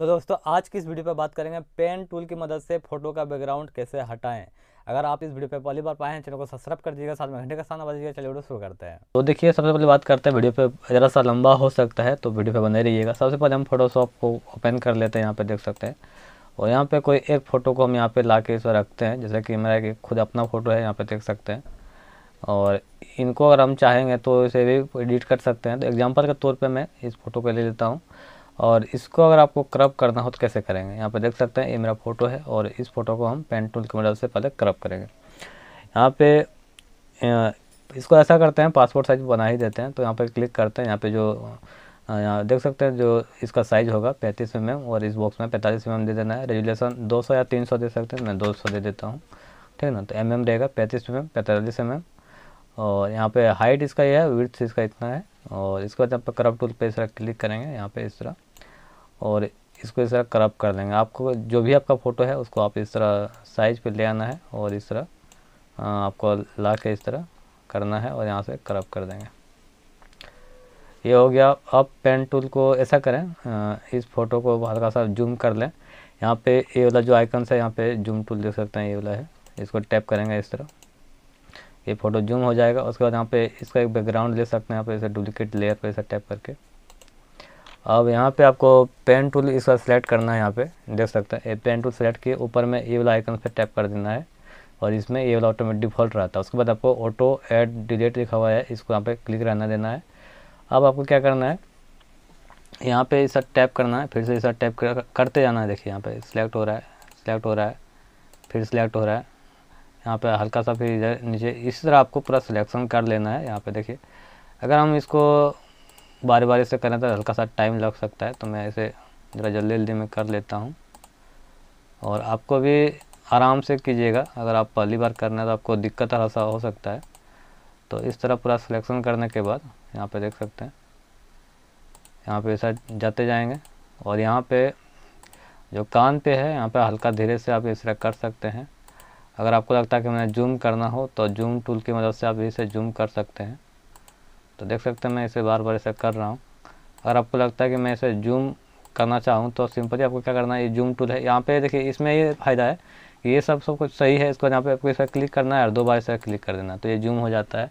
तो दोस्तों आज की इस वीडियो पर बात करेंगे पेन टूल की मदद से फोटो का बैकग्राउंड कैसे हटाएं अगर आप इस वीडियो पर पहली बार पाए हैं चैनल को सब्सक्राइब कर दीजिएगा साथ में घंटे का सामना बजीजिएगा चलिए वीडियो शुरू करते हैं तो देखिए सबसे पहले बात करते हैं वीडियो पे ज़रा सा लंबा हो सकता है तो वीडियो पे बने रहिएगा सबसे पहले हम फोटोशॉप को ओपन कर लेते हैं यहाँ पर देख सकते हैं और यहाँ पर कोई एक फ़ोटो को हम यहाँ पर ला के इस रखते हैं जैसे कि मेरा खुद अपना फ़ोटो है यहाँ पर देख सकते हैं और इनको अगर हम चाहेंगे तो इसे भी एडिट कर सकते हैं तो एग्जाम्पल के तौर पर मैं इस फोटो को ले लेता हूँ और इसको अगर आपको क्रप करना हो तो कैसे करेंगे यहाँ पर देख सकते हैं ये मेरा फोटो है और इस फोटो को हम पेन टूल की मदद से पहले क्रप करेंगे यहाँ पे इसको ऐसा करते हैं पासपोर्ट साइज बना ही देते हैं तो यहाँ पर क्लिक करते हैं यहाँ पे जो यहाँ देख सकते हैं जो इसका साइज़ होगा पैंतीस एम और इस बॉक्स में पैंतालीस एम दे देना है रेजुलेशन सौ या सौ दे सकते हैं मैं सौ दे देता हूँ ठीक है ना तो एम एम रहेगा पैंतीस एम एम पैंतालीस एम और यहाँ पे हाइट इसका ये है विथ इसका इतना है और इसके बाद यहाँ पर करप टूल पे इस तरह क्लिक करेंगे यहाँ पे इस तरह और इसको इस तरह क्रप कर देंगे आपको जो भी आपका फ़ोटो है उसको आप इस तरह साइज पे ले आना है और इस तरह आपको ला के इस तरह करना है और यहाँ से करप कर देंगे ये हो गया अब पेन टूल को ऐसा करें इस फ़ोटो को हल्का सा जूम कर लें यहाँ पे ये वाला जो आइकन्स है यहाँ पे जूम टूल देख सकते हैं ये वाला है इसको टैप करेंगे इस तरह ये फ़ोटो जूम हो जाएगा उसके बाद यहाँ पे इसका एक बैकग्राउंड ले सकते हैं यहाँ पे इसे डुप्लीकेट लेयर पर ऐसा टैप करके अब यहाँ पे आपको पेन टूल इसका सेलेक्ट करना है यहाँ पे देख सकते हैं पेन टूल सेलेक्ट के ऊपर में ये वाला आइकन पे टैप कर देना है और इसमें ये वाला ऑटोमेटिक डिफॉल्ट रहता है उसके बाद आपको ऑटो एड डिलीट लिखा हुआ है इसको यहाँ पे क्लिक रहना देना है अब आपको क्या करना है यहाँ पे इस टैप करना है फिर से इस टैप करते जाना है देखिए यहाँ पे सिलेक्ट हो रहा है सिलेक्ट हो रहा है फिर सिलेक्ट हो रहा है यहाँ पे हल्का सा फिर इधर नीचे इस तरह आपको पूरा सिलेक्शन कर लेना है यहाँ पे देखिए अगर हम इसको बारी बारी से करें तो हल्का सा टाइम लग सकता है तो मैं इसे ज़रा जल्दी जल्दी में कर लेता हूँ और आपको भी आराम से कीजिएगा अगर आप पहली बार करना है तो आपको दिक्कत थोड़ा सा हो सकता है तो इस तरह पूरा सिलेक्शन करने के बाद यहाँ पे देख सकते हैं यहाँ पे ऐसा जाते जाएंगे और यहाँ पे जो कान पे है यहाँ पे हल्का धीरे से आप इस तरह कर सकते हैं अगर आपको लगता है कि मैंने जूम करना हो तो जूम टूल की मदद से आप इसे जूम कर सकते हैं तो देख सकते हैं मैं इसे बार बार ऐसे कर रहा हूँ अगर आपको लगता है कि मैं इसे जूम करना चाहूँ तो सिंपली आपको क्या करना है ये जूम टूल है यहाँ पे देखिए इसमें ये फ़ायदा है कि ये सब सब कुछ सही है इसको यहाँ पे आपको इसे क्लिक करना है और दो बार इसे क्लिक कर देना तो ये जूम हो जाता है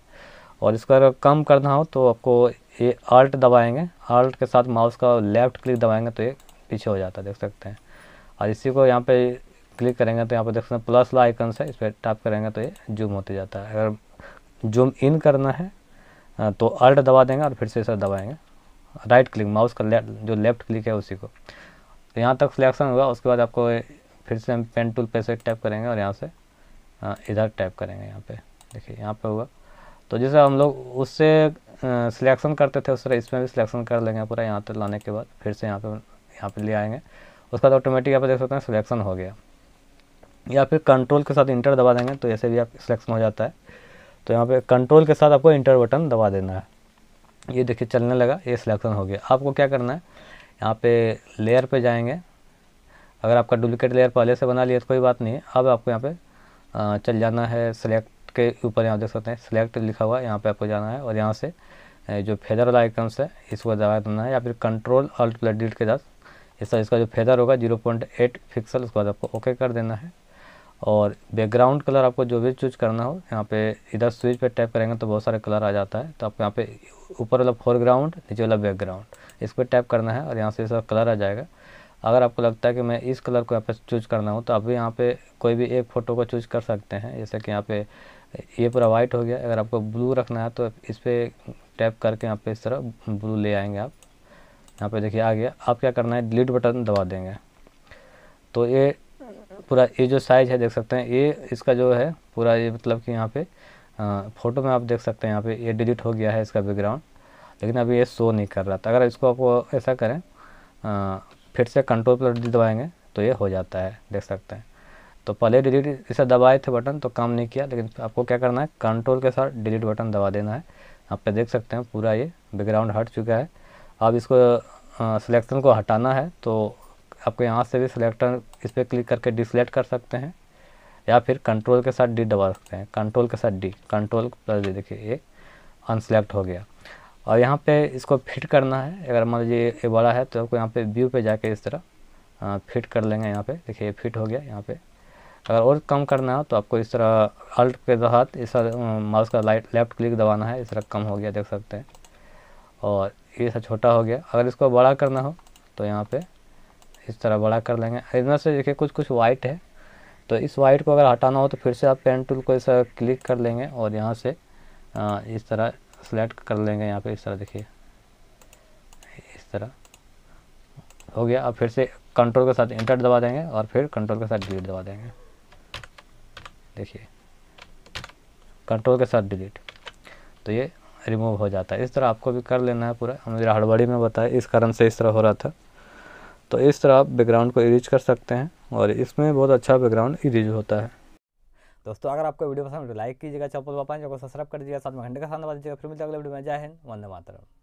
और इसको अगर कम करना हो तो आपको ये आल्ट दबाएँगे आल्ट के साथ माउस का लेफ्ट क्लिक दबाएंगे तो ये पीछे हो जाता है देख सकते हैं और इसी को यहाँ पर क्लिक करेंगे तो यहाँ पर देख सकते हैं प्लस वाला आइकन से इस पर टैप करेंगे तो ये जूम होते जाता है अगर जूम इन करना है हाँ, तो अल्ट दबा देंगे और फिर से सर दबाएंगे राइट क्लिक माउस का जो लेफ्ट क्लिक है उसी को तो यहाँ तक सिलेक्शन हुआ उसके बाद आपको फिर से हम पेन टूल पे से टैप करेंगे और यहाँ से हाँ, इधर टैप करेंगे यहाँ पे देखिए यहाँ पे हुआ तो जैसे हम लोग उससे सिलेक्शन करते थे उस तरह इसमें भी सिलेक्शन कर लेंगे पूरा यहाँ तक लाने के बाद फिर से यहाँ पे यहाँ पे ले आएंगे उसके बाद ऑटोमेटिक यहाँ पे देख सकते हैं सिलेक्शन हो गया या फिर कंट्रोल के साथ इंटर दबा देंगे तो ऐसे भी आप सिलेक्शन हो जाता है तो यहाँ पे कंट्रोल के साथ आपको इंटर बटन दबा देना है ये देखिए चलने लगा ये सिलेक्शन हो गया आपको क्या करना है यहाँ पे लेयर पे जाएंगे अगर आपका डुप्लिकेट लेयर पहले से बना लिया तो कोई बात नहीं है अब आपको यहाँ पे चल जाना है सिलेक्ट के ऊपर यहाँ देख सकते हैं सिलेक्ट लिखा हुआ है यहाँ पर आपको जाना है और यहाँ से जो फेदर वाला आइकन्स है इसको दबा देना है या फिर कंट्रोल ऑल्ट प्लस डिलीट के साथ इसका इसका जो फेदर होगा जीरो पॉइंट एट पिक्सल उसके बाद आपको ओके कर देना है और बैकग्राउंड कलर आपको जो भी चूज करना हो यहाँ पे इधर स्विच पे टैप करेंगे तो बहुत सारे कलर आ जाता है तो आप यहाँ पे ऊपर वाला फोरग्राउंड नीचे वाला बैकग्राउंड इस पर टैप करना है और यहाँ से सब कलर आ जाएगा अगर आपको लगता है कि मैं इस कलर को यहाँ पे चूज करना हो तो आप भी यहाँ पे कोई भी एक फ़ोटो को चूज कर सकते हैं जैसे कि यहाँ पे ये पूरा वाइट हो गया अगर आपको ब्लू रखना है तो इस पर टैप करके यहाँ पे इस तरह ब्लू ले आएंगे आप यहाँ पे देखिए आ गया आप क्या करना है डिलीट बटन दबा देंगे तो ये पूरा ये जो साइज़ है देख सकते हैं ये इसका जो है पूरा ये मतलब कि यहाँ पे फ़ोटो में आप देख सकते हैं यहाँ पे ये डिलीट हो गया है इसका बैकग्राउंड लेकिन अभी ये शो नहीं कर रहा था अगर इसको आप ऐसा करें आ, फिर से कंट्रोल पर दबाएंगे तो ये हो जाता है देख सकते हैं तो पहले डिलीट इसे दबाए थे बटन तो काम नहीं किया लेकिन आपको क्या करना है कंट्रोल के साथ डिलीट बटन दबा देना है आप पे देख सकते हैं पूरा ये बैकग्राउंड हट चुका है अब इसको सिलेक्शन को हटाना है तो आपको यहाँ से भी सिलेक्टर इस पर क्लिक करके डिसलेक्ट कर सकते हैं या फिर कंट्रोल के साथ डी दबा सकते हैं कंट्रोल के साथ डी कंट्रोल प्लस डी देखिए ये अनसेलेक्ट हो गया और यहाँ पे इसको फिट करना है अगर मान लीजिए ये बड़ा है तो आपको यहाँ पे व्यू पे जाके इस तरह फिट कर लेंगे यहाँ पे देखिए ये फिट हो गया यहाँ पे अगर और कम करना है तो आपको इस तरह अल्ट के साथ इस माउस का लाइट लेफ्ट क्लिक दबाना है इस तरह कम हो गया देख सकते हैं और ये सब छोटा हो गया अगर इसको बड़ा करना हो तो यहाँ पर इस तरह बड़ा कर लेंगे इधर से देखिए कुछ कुछ वाइट है तो इस वाइट को अगर हटाना हो तो फिर से आप पेन टूल को ऐसा क्लिक कर लेंगे और यहाँ से आ, इस तरह सेलेक्ट कर लेंगे यहाँ पे इस तरह देखिए इस तरह हो गया अब फिर से कंट्रोल के साथ इंटर दबा देंगे और फिर कंट्रोल के साथ डिलीट दबा देंगे देखिए कंट्रोल के साथ डिलीट तो ये रिमूव हो जाता है इस तरह आपको भी कर लेना है पूरा मेरा हड़बड़ी में बताया इस कारण से इस तरह हो रहा था तो इस तरह आप बैकग्राउंड को इरेज कर सकते हैं और इसमें बहुत अच्छा बैकग्राउंड इरेज होता है दोस्तों अगर आपको वीडियो पसंद तो लाइक कीजिएगा चप्पल पापा को सब्सक्राइब कर दीजिएगा साथ में घंटे का साथ दीजिएगा फिर मिलते अगले वीडियो में जय हिंद वंदे मातरम